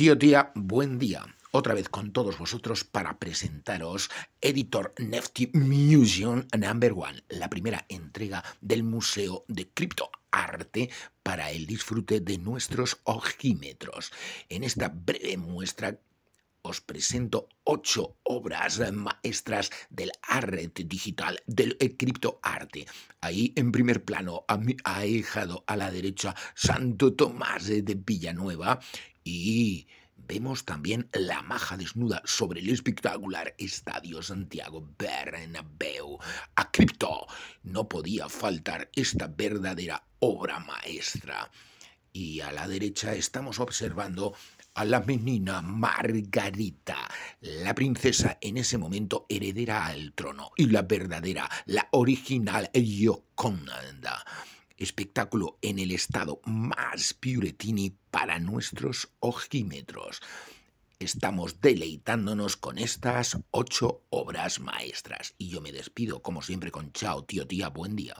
Tío, tía, buen día. Otra vez con todos vosotros para presentaros Editor Nefty Museum Number One, la primera entrega del Museo de Criptoarte para el disfrute de nuestros ojímetros. En esta breve muestra os presento ocho obras maestras del arte digital, del criptoarte. Ahí en primer plano ha dejado a la derecha Santo Tomás de Villanueva y vemos también la maja desnuda sobre el espectacular Estadio Santiago Bernabéu. A cripto no podía faltar esta verdadera obra maestra. Y a la derecha estamos observando a la menina Margarita, la princesa en ese momento heredera al trono y la verdadera, la original Gioconda. Espectáculo en el estado más piuretini para nuestros ojímetros. Estamos deleitándonos con estas ocho obras maestras. Y yo me despido, como siempre, con chao, tío, tía, buen día.